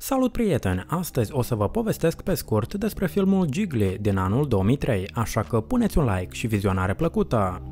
Salut prieteni! Astăzi o să vă povestesc pe scurt despre filmul Gigli din anul 2003, așa că puneți un like și vizionare plăcută!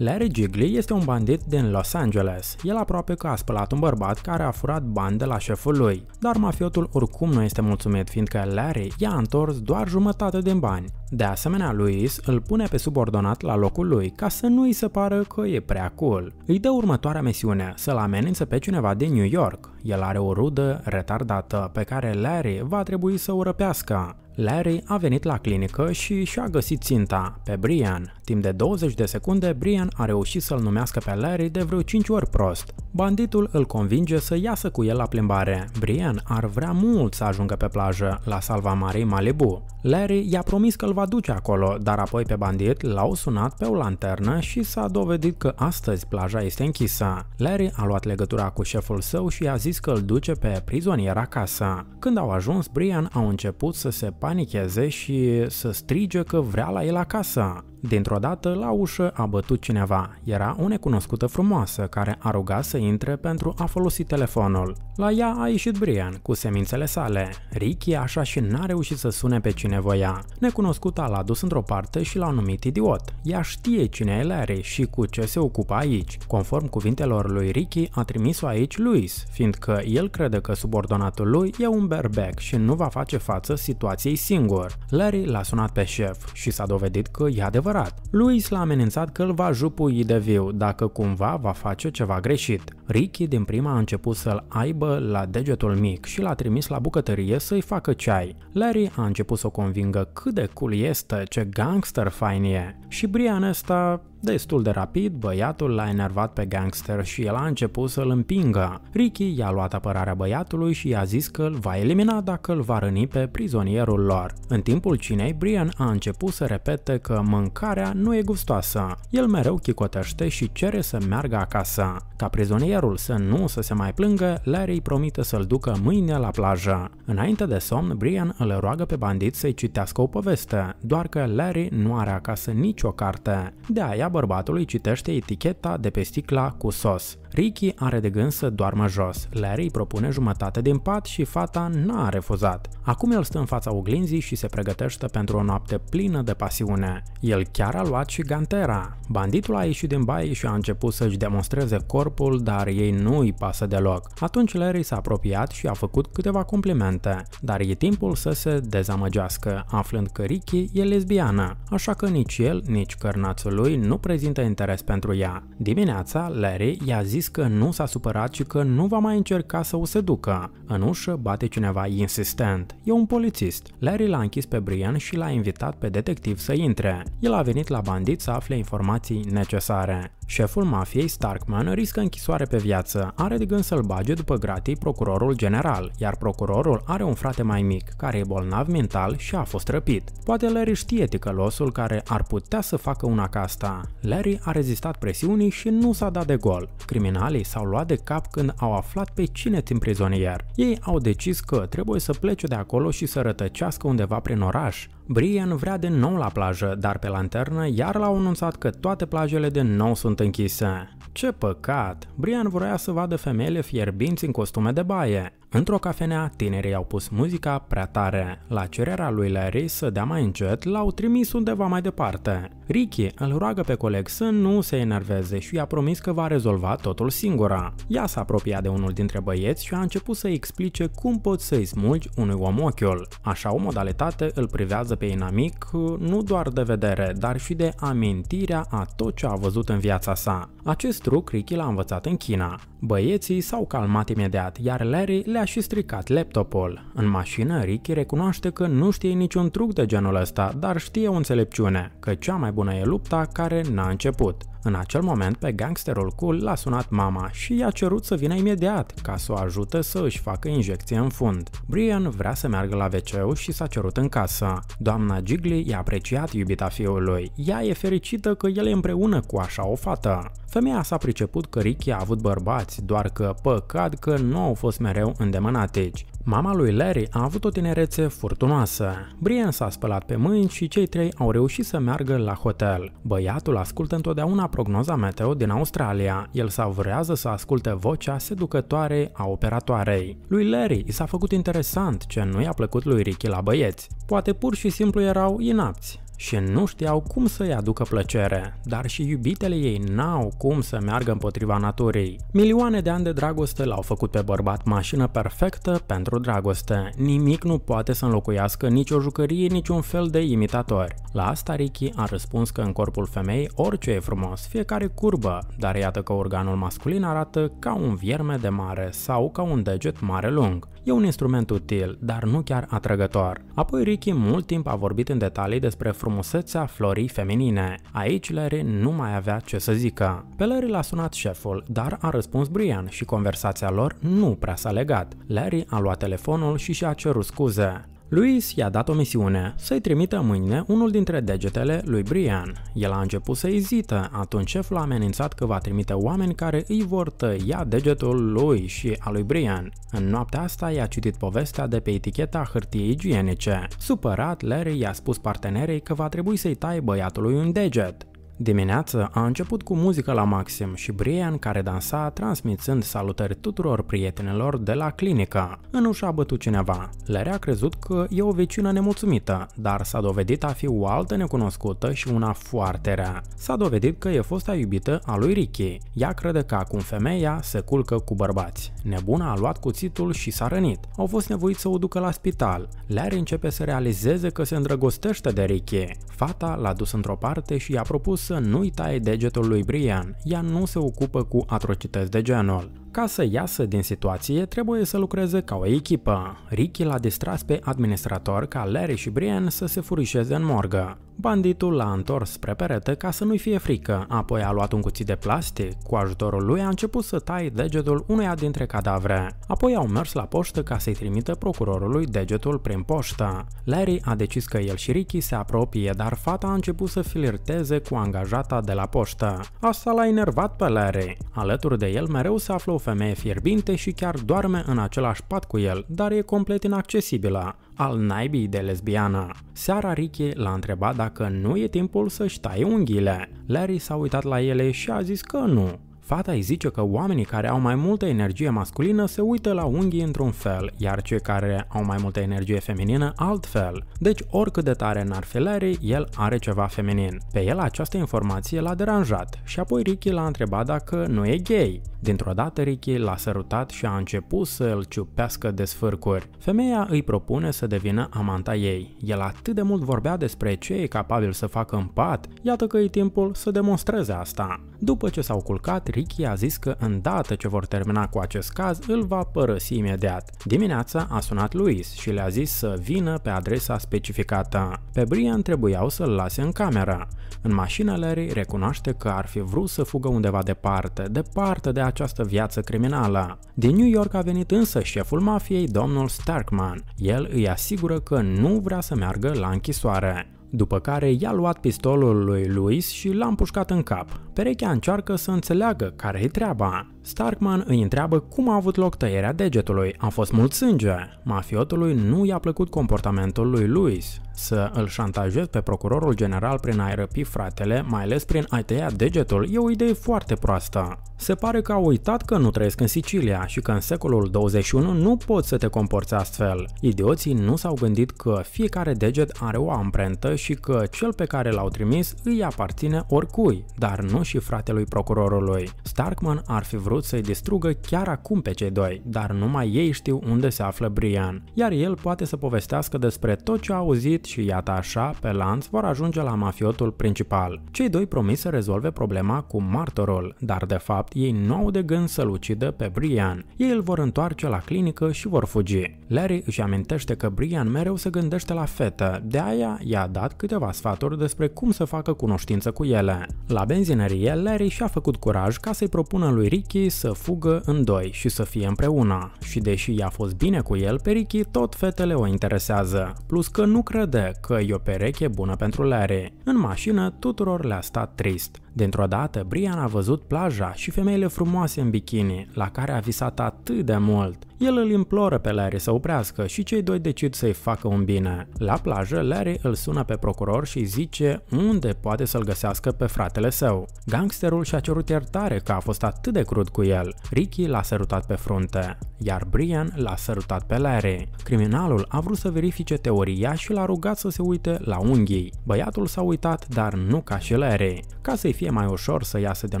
Larry Jigley este un bandit din Los Angeles. El aproape că a spălat un bărbat care a furat bani de la șeful lui. Dar mafiotul oricum nu este mulțumit, fiindcă Larry i-a întors doar jumătate din bani. De asemenea, Luis îl pune pe subordonat la locul lui, ca să nu îi se pară că e prea cool. Îi dă următoarea misiune, să-l amenințe pe cineva din New York. El are o rudă retardată pe care Larry va trebui să o răpească. Larry a venit la clinică și și-a găsit ținta, pe Brian, Timp de 20 de secunde, Brian a reușit să-l numească pe Larry de vreo 5 ori prost. Banditul îl convinge să iasă cu el la plimbare. Brian ar vrea mult să ajungă pe plajă, la salva Marei Malibu. Larry i-a promis că îl va duce acolo, dar apoi pe bandit l-au sunat pe o lanternă și s-a dovedit că astăzi plaja este închisă. Larry a luat legătura cu șeful său și i a zis că îl duce pe prizonier acasă. Când au ajuns, Brian a început să se panicheze și să strige că vrea la el acasă. Dintr-o dată, la ușă a bătut cineva. Era o necunoscută frumoasă care a rugat să intre pentru a folosi telefonul. La ea a ieșit Brian cu semințele sale. Ricky așa și n-a reușit să sune pe cine voia. Necunoscuta l-a dus într-o parte și l-a numit idiot. Ea știe cine e Larry și cu ce se ocupa aici. Conform cuvintelor lui Ricky, a trimis-o aici Luis, fiindcă el crede că subordonatul lui e un berbec și nu va face față situației singur. Larry l-a sunat pe șef și s-a dovedit că e adevărat adevărat. Louis l-a amenințat că îl va jupui de viu dacă cumva va face ceva greșit. Ricky din prima a început să-l aibă la degetul mic și l-a trimis la bucătărie să-i facă ceai. Larry a început să o convingă cât de cool este, ce gangster fain e. Și Brian ăsta Destul de rapid, băiatul l-a enervat pe gangster și el a început să-l împingă. Ricky i-a luat apărarea băiatului și i-a zis că îl va elimina dacă îl va răni pe prizonierul lor. În timpul cinei, Brian a început să repete că mâncarea nu e gustoasă. El mereu chicotește și cere să meargă acasă. Ca prizonier ierul să nu să se mai plângă, Larry promite să-l ducă mâine la plajă. Înainte de somn, Brian îl roagă pe bandit să-i citească o poveste, doar că Larry nu are acasă nicio carte. De aia bărbatul îi citește eticheta de pe sticla cu sos. Ricky are de gând să doarmă jos, Larry îi propune jumătate din pat și fata n-a refuzat. Acum el stă în fața oglinzii și se pregătește pentru o noapte plină de pasiune. El chiar a luat și Gantera. Banditul a ieșit din baie și a început să-și demonstreze corpul, dar ei nu îi pasă deloc. Atunci Larry s-a apropiat și a făcut câteva complimente, dar e timpul să se dezamăgească, aflând că Ricky e lesbiană, așa că nici el, nici cărnațul lui nu prezintă interes pentru ea. Dimineața, Larry i-a zis zis că nu s-a supărat și că nu va mai încerca să o seducă. În ușă bate cineva insistent. E un polițist. Larry l-a închis pe Brian și l-a invitat pe detectiv să intre. El a venit la bandit să afle informații necesare. Șeful mafiei Starkman riscă închisoare pe viață, are de gând să-l bage după gratii procurorul general, iar procurorul are un frate mai mic, care e bolnav mental și a fost răpit. Poate Larry știe ticălosul care ar putea să facă una ca asta. Larry a rezistat presiunii și nu s-a dat de gol. Criminal penale s-au luat de cap când au aflat pe cine țin prizonier. Ei au decis că trebuie să plece de acolo și să rătăcească undeva prin oraș. Brian vrea de nou la plajă, dar pe lanternă iar l-au anunțat că toate plajele de nou sunt închise. Ce păcat! Brian vrea să vadă femeile fierbinți în costume de baie. Într-o cafenea, tinerii au pus muzica prea tare. La cererea lui Larry să dea mai încet, l-au trimis undeva mai departe. Ricky îl roagă pe coleg să nu se enerveze și i-a promis că va rezolva totul singura. Ea s-a apropiat de unul dintre băieți și a început să explice cum poți să-i smulgi unui om ochiul. Așa o modalitate îl privează pe inamic nu doar de vedere, dar și de amintirea a tot ce a văzut în viața sa. Acest truc Ricky l-a învățat în China. Băieții s-au calmat imediat, iar Larry le-a și stricat laptopul. În mașină, Ricky recunoaște că nu știe niciun truc de genul ăsta, dar știe o înțelepciune, că cea mai bună e lupta care n-a început. În acel moment, pe gangsterul cool l-a sunat mama și i-a cerut să vină imediat ca să o ajute să își facă injecție în fund. Brian vrea să meargă la wc și s-a cerut în casă. Doamna Jiggly i-a apreciat iubita fiului. Ea e fericită că el e împreună cu așa o fată. Femeia s-a priceput că Ricky a avut bărbați, doar că păcat că nu au fost mereu îndemânatici. Mama lui Larry a avut o tinerețe furtunoasă. Brian s-a spălat pe mâini și cei trei au reușit să meargă la hotel. Băiatul ascultă întotdeauna prognoza meteo din Australia. El savurează să asculte vocea seducătoare a operatoarei. Lui Larry i s-a făcut interesant ce nu i-a plăcut lui Ricky la băieți. Poate pur și simplu erau inapți și nu știau cum să-i aducă plăcere, dar și iubitele ei n-au cum să meargă împotriva naturii. Milioane de ani de dragoste l-au făcut pe bărbat mașină perfectă pentru dragoste. Nimic nu poate să înlocuiască nicio jucărie, niciun fel de imitator. La asta Ricky a răspuns că în corpul femei orice e frumos, fiecare curbă, dar iată că organul masculin arată ca un vierme de mare sau ca un deget mare lung. E un instrument util, dar nu chiar atrăgător. Apoi Ricky mult timp a vorbit în detalii despre frumusețea florii feminine. Aici Larry nu mai avea ce să zică. Pe Larry l-a sunat șeful, dar a răspuns Brian și conversația lor nu prea s-a legat. Larry a luat telefonul și și-a cerut scuze. Luis i-a dat o misiune, să-i trimită mâine unul dintre degetele lui Brian. El a început să ezită, atunci șeful a amenințat că va trimite oameni care îi vor tăia degetul lui și a lui Brian. În noaptea asta i-a citit povestea de pe eticheta hârtiei igienice. Supărat, Larry i-a spus partenerei că va trebui să-i tai băiatului un deget. Dimineața a început cu muzică la maxim și Brian, care dansa, transmițând salutări tuturor prietenilor de la clinică. În ușa a bătut cineva. Larry a crezut că e o vecină nemulțumită, dar s-a dovedit a fi o altă necunoscută și una foarte rea. S-a dovedit că e fosta iubită a lui Ricky. Ea crede că acum femeia se culcă cu bărbați. Nebuna a luat cuțitul și s-a rănit. Au fost nevoiți să o ducă la spital. Larry începe să realizeze că se îndrăgostește de Ricky. Fata l-a dus într-o parte și i-a propus să nu-i taie degetul lui Brian, ea nu se ocupă cu atrocități de genul. Ca să iasă din situație, trebuie să lucreze ca o echipă. Ricky l-a distras pe administrator ca Larry și Brian să se furișeze în morgă. Banditul l-a întors spre perete ca să nu-i fie frică, apoi a luat un cuțit de plastic. Cu ajutorul lui a început să tai degetul uneia dintre cadavre. Apoi au mers la poștă ca să-i trimită procurorului degetul prin poștă. Larry a decis că el și Ricky se apropie, dar fata a început să flirteze cu angajata de la poștă. Asta l-a enervat pe Larry. Alături de el mereu se află o femeie fierbinte și chiar doarme în același pat cu el, dar e complet inaccesibilă, al naibii de lesbiană. Seara Ricky l-a întrebat dacă nu e timpul să-și taie unghiile. Larry s-a uitat la ele și a zis că nu. Fata îi zice că oamenii care au mai multă energie masculină se uită la unghii într-un fel, iar cei care au mai multă energie feminină altfel. Deci, oricât de tare n-ar fi Larry, el are ceva feminin. Pe el această informație l-a deranjat și apoi Ricky l-a întrebat dacă nu e gay. Dintr-o dată Ricky l-a sărutat și a început să îl ciupească de sfârcuri. Femeia îi propune să devină amanta ei. El atât de mult vorbea despre ce e capabil să facă în pat, iată că e timpul să demonstreze asta. După ce s-au culcat, Ricky a zis că îndată ce vor termina cu acest caz, îl va părăsi imediat. Dimineața a sunat Luis și le-a zis să vină pe adresa specificată. Pe Brian trebuiau să-l lase în cameră. În mașină Larry recunoaște că ar fi vrut să fugă undeva departe, departe de această viață criminală. Din New York a venit însă șeful mafiei, domnul Starkman. El îi asigură că nu vrea să meargă la închisoare. După care i-a luat pistolul lui Luis și l-a împușcat în cap. Perechea încearcă să înțeleagă care e treaba. Starkman îi întreabă cum a avut loc tăierea degetului. A fost mult sânge. Mafiotului nu i-a plăcut comportamentul lui Luis. să îl șantajezi pe procurorul general prin a-i răpi fratele, mai ales prin a-i tăia degetul, e o idee foarte proastă. Se pare că au uitat că nu trăiesc în Sicilia și că în secolul 21 nu poți să te comporți astfel. Idioții nu s-au gândit că fiecare deget are o amprentă și că cel pe care l-au trimis îi aparține oricui, dar nu și fratelui procurorului. Starkman ar fi vrut vrut să-i distrugă chiar acum pe cei doi, dar numai ei știu unde se află Brian, iar el poate să povestească despre tot ce a auzit și iată așa, pe lanț, vor ajunge la mafiotul principal. Cei doi promis să rezolve problema cu martorul, dar de fapt ei nu au de gând să-l ucidă pe Brian. Ei îl vor întoarce la clinică și vor fugi. Larry își amintește că Brian mereu se gândește la fetă, de aia i-a dat câteva sfaturi despre cum să facă cunoștință cu ele. La benzinărie, Larry și-a făcut curaj ca să-i propună lui Ricky Ricky să fugă în doi și să fie împreună. Și deși i-a fost bine cu el, pe Ricky tot fetele o interesează, plus că nu crede că e o pereche bună pentru Larry. În mașină tuturor le-a stat trist. Dintr-o dată, Brian a văzut plaja și femeile frumoase în bikini, la care a visat atât de mult. El îl imploră pe Larry să oprească și cei doi decid să-i facă un bine. La plajă, Larry îl sună pe procuror și zice unde poate să-l găsească pe fratele său. Gangsterul și-a cerut iertare că a fost atât de crud cu el. Ricky l-a sărutat pe frunte, iar Brian l-a sărutat pe Larry. Criminalul a vrut să verifice teoria și l-a rugat să se uite la unghii. Băiatul s-a uitat, dar nu ca și Larry. Ca să-i fie fie mai ușor să iasă din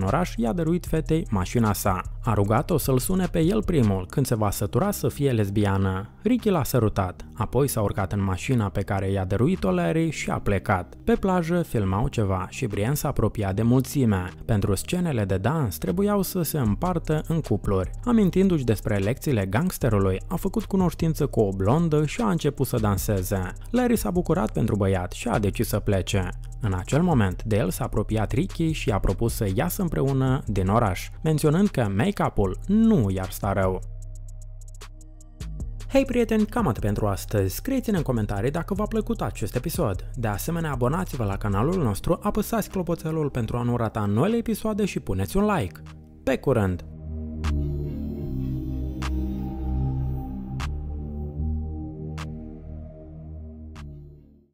oraș, i-a dăruit fetei mașina sa. A rugat-o să-l sune pe el primul când se va sătura să fie lesbiană. Ricky l-a sărutat, apoi s-a urcat în mașina pe care i-a dăruit-o Larry și a plecat. Pe plajă filmau ceva și Brian s-a apropiat de mulțime. Pentru scenele de dans trebuiau să se împartă în cupluri. Amintindu-și despre lecțiile gangsterului, a făcut cunoștință cu o blondă și a început să danseze. Larry s-a bucurat pentru băiat și a decis să plece. În acel moment, de el s-a apropiat Ricky și a propus să iasă împreună din oraș, menționând că make-up-ul nu i-ar sta rău. Hei prieteni, cam atât pentru astăzi. Scrieți-ne în comentarii dacă v-a plăcut acest episod. De asemenea, abonați-vă la canalul nostru, apăsați clopoțelul pentru a nu rata noile episoade și puneți un like. Pe curând!